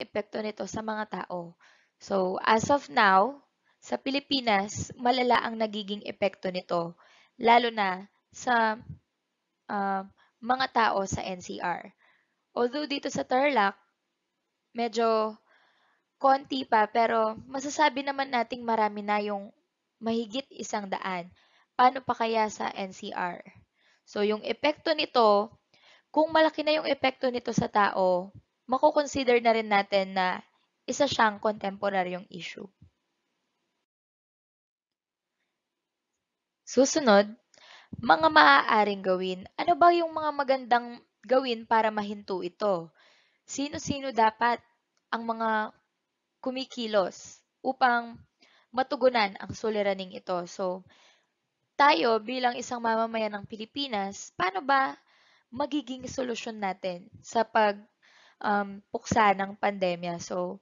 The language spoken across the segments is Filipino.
epekto nito sa mga tao. So, as of now, sa Pilipinas, malala ang nagiging epekto nito, lalo na sa uh, mga tao sa NCR. Although dito sa Tarlac, medyo konti pa, pero masasabi naman nating marami na yung mahigit isang daan. Paano pa kaya sa NCR? So, yung epekto nito, kung malaki na yung epekto nito sa tao, makukonsider na rin natin na isa siyang kontemporaryong issue. Susunod, mga maaaring gawin. Ano ba yung mga magandang gawin para mahinto ito? Sino-sino dapat ang mga kumikilos upang matugunan ang suliraning ito? So, tayo bilang isang mamamayan ng Pilipinas, paano ba magiging solusyon natin sa pag um, puksa ng pandemya. So,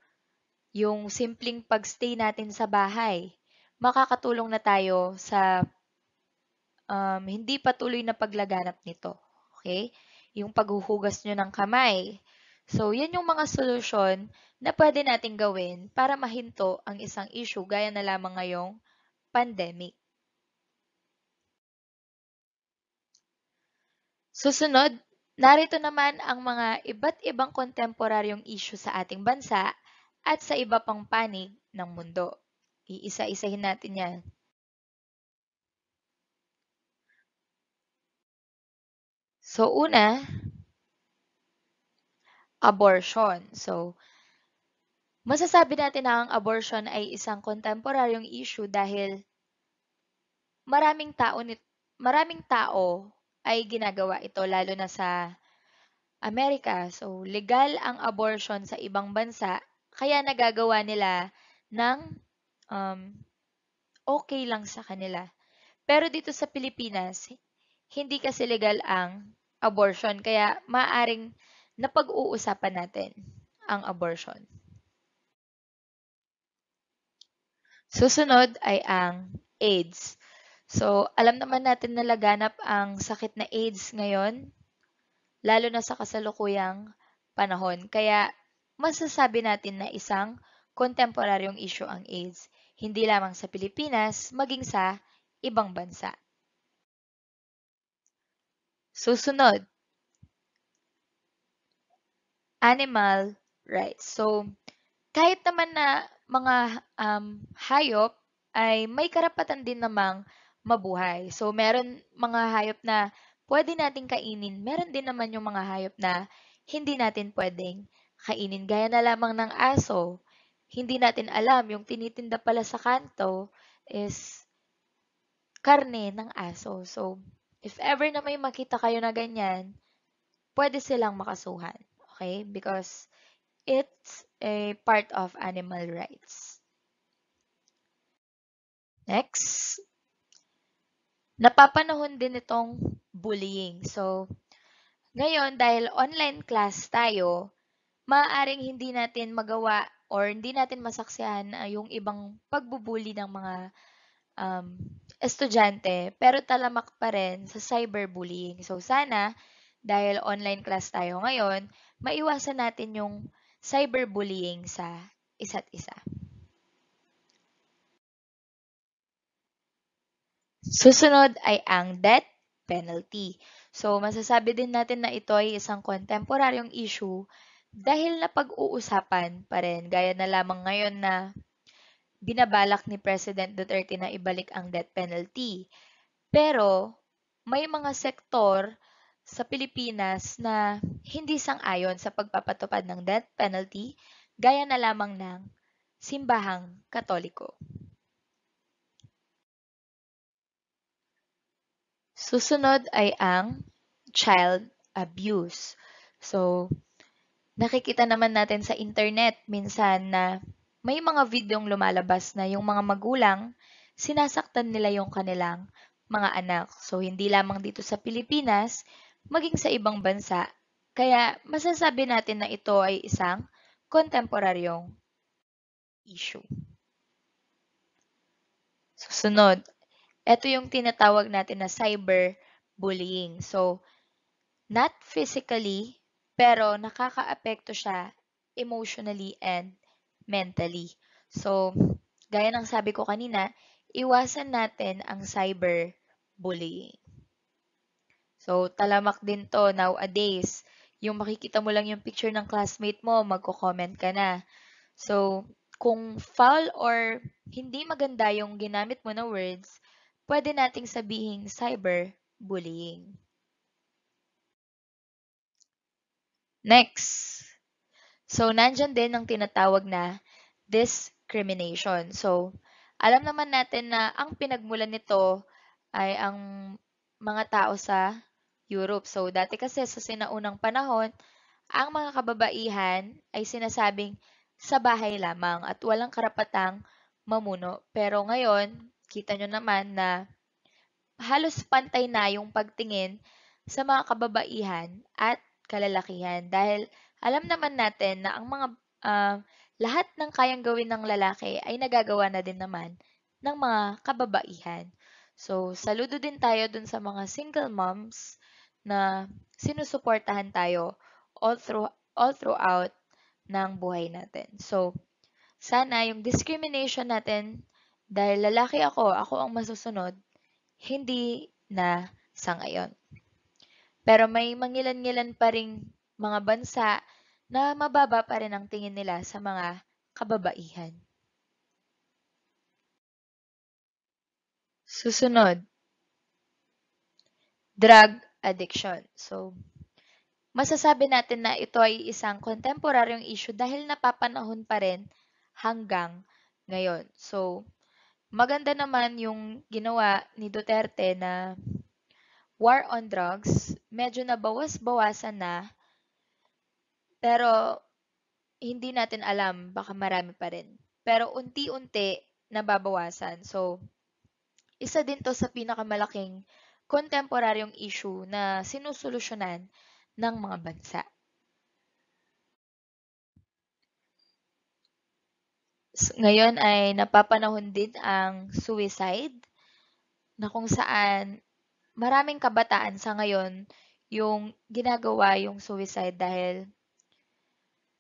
yung simpleng pagstay natin sa bahay, makakatulong na tayo sa um, hindi patuloy na paglaganap nito. Okay? Yung paghuhugas nyo ng kamay. So, yan yung mga solusyon na pwede nating gawin para mahinto ang isang issue gaya na lamang ngayong pandemic. Susunod Narito naman ang mga iba't ibang kontemporaryong isyu sa ating bansa at sa iba pang panig ng mundo. Iisa-isahin natin yan. So una, abortion. So, masasabi natin na ang abortion ay isang kontemporaryong issue dahil maraming tao, ni- maraming tao ay ginagawa ito lalo na sa Amerika. So, legal ang abortion sa ibang bansa, kaya nagagawa nila ng um, okay lang sa kanila. Pero dito sa Pilipinas, hindi kasi legal ang abortion, kaya maaring napag-uusapan natin ang abortion. Susunod ay ang AIDS. So, alam naman natin na laganap ang sakit na AIDS ngayon, lalo na sa kasalukuyang panahon. Kaya, masasabi natin na isang kontemporaryong issue ang AIDS, hindi lamang sa Pilipinas, maging sa ibang bansa. Susunod, animal rights. So, kahit naman na mga um, hayop ay may karapatan din namang mabuhay. So, meron mga hayop na pwede nating kainin. Meron din naman yung mga hayop na hindi natin pwedeng kainin. Gaya na lamang ng aso. Hindi natin alam, yung tinitinda pala sa kanto is karne ng aso. So, if ever na may makita kayo na ganyan, pwede silang makasuhan. Okay? Because it's a part of animal rights. Next napapanahon din itong bullying. So, ngayon, dahil online class tayo, maaaring hindi natin magawa or hindi natin masaksihan ah, yung ibang pagbubuli ng mga um, estudyante, pero talamak pa rin sa cyberbullying. So, sana, dahil online class tayo ngayon, maiwasan natin yung cyberbullying sa isa't isa. Susunod ay ang death penalty. So, masasabi din natin na ito ay isang kontemporaryong issue dahil na pag uusapan pa rin, gaya na lamang ngayon na binabalak ni President Duterte na ibalik ang death penalty. Pero, may mga sektor sa Pilipinas na hindi sang-ayon sa pagpapatupad ng death penalty, gaya na lamang ng simbahang katoliko. Susunod ay ang child abuse. So, nakikita naman natin sa internet minsan na may mga videong lumalabas na yung mga magulang, sinasaktan nila yung kanilang mga anak. So, hindi lamang dito sa Pilipinas, maging sa ibang bansa. Kaya, masasabi natin na ito ay isang kontemporaryong issue. Susunod ito yung tinatawag natin na cyberbullying. So, not physically, pero nakakaapekto siya emotionally and mentally. So, gaya ng sabi ko kanina, iwasan natin ang cyber cyberbullying. So, talamak din to nowadays. Yung makikita mo lang yung picture ng classmate mo, magko-comment ka na. So, kung foul or hindi maganda yung ginamit mo na words, pwede nating sabihing cyberbullying. Next. So, nandyan din ang tinatawag na discrimination. So, alam naman natin na ang pinagmulan nito ay ang mga tao sa Europe. So, dati kasi sa sinaunang panahon, ang mga kababaihan ay sinasabing sa bahay lamang at walang karapatang mamuno. Pero ngayon, kita nyo naman na halos pantay na yung pagtingin sa mga kababaihan at kalalakihan dahil alam naman natin na ang mga uh, lahat ng kayang gawin ng lalaki ay nagagawa na din naman ng mga kababaihan. So, saludo din tayo dun sa mga single moms na sinusuportahan tayo all through all throughout ng buhay natin. So, sana yung discrimination natin dahil lalaki ako, ako ang masusunod, hindi na sangayon. Pero may mangilan-ngilan pa rin mga bansa na mababa pa rin ang tingin nila sa mga kababaihan. Susunod, drug addiction. So, masasabi natin na ito ay isang contemporaryong issue dahil napapanahon pa rin hanggang ngayon. So, maganda naman yung ginawa ni Duterte na war on drugs, medyo nabawas-bawasan na, pero hindi natin alam, baka marami pa rin. Pero unti-unti nababawasan. So, isa din to sa pinakamalaking kontemporaryong issue na sinusolusyonan ng mga bansa. ngayon ay napapanahon din ang suicide na kung saan maraming kabataan sa ngayon yung ginagawa yung suicide dahil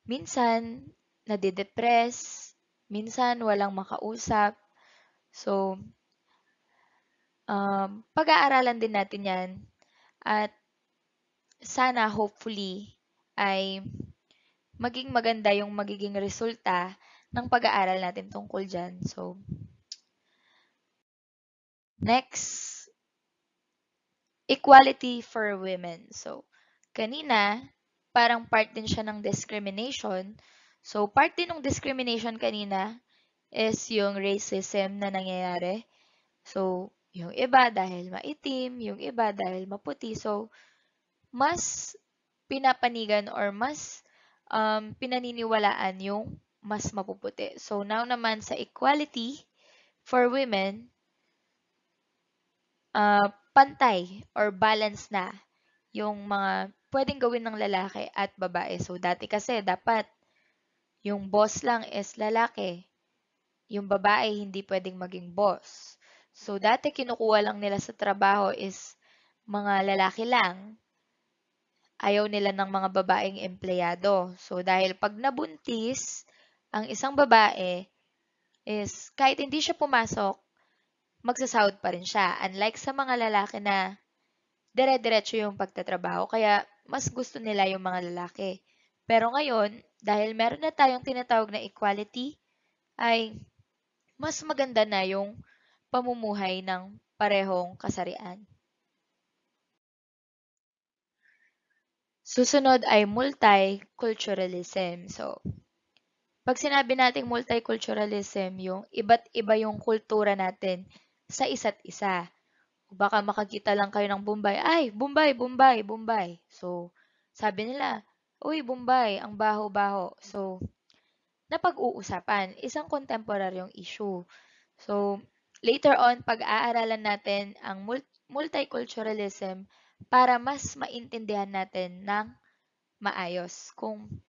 minsan nadidepress, minsan walang makausap. So, um, pag-aaralan din natin yan at sana hopefully ay maging maganda yung magiging resulta ng pag-aaral natin tungkol dyan. So, next, equality for women. So, kanina, parang part din siya ng discrimination. So, part din ng discrimination kanina is yung racism na nangyayari. So, yung iba dahil maitim, yung iba dahil maputi. So, mas pinapanigan or mas um, pinaniniwalaan yung mas mapuputi. So now naman sa equality for women, uh, pantay or balance na yung mga pwedeng gawin ng lalaki at babae. So dati kasi dapat yung boss lang is lalaki. Yung babae hindi pwedeng maging boss. So dati kinukuha lang nila sa trabaho is mga lalaki lang ayaw nila ng mga babaeng empleyado. So, dahil pag nabuntis, ang isang babae is kahit hindi siya pumasok, magsasahod pa rin siya. Unlike sa mga lalaki na dire-diretso yung pagtatrabaho, kaya mas gusto nila yung mga lalaki. Pero ngayon, dahil meron na tayong tinatawag na equality, ay mas maganda na yung pamumuhay ng parehong kasarian. Susunod ay multiculturalism. So, 'Pag sinabi nating multiculturalism, yung iba't iba yung kultura natin sa isa't isa. O baka makakita lang kayo ng Bombay, ay, Bombay, Bombay, Bombay. So, sabi nila, uy, Bombay, ang baho-baho. So, napag-uusapan, isang contemporary yung issue. So, later on, pag-aaralan natin ang multiculturalism para mas maintindihan natin ng maayos kung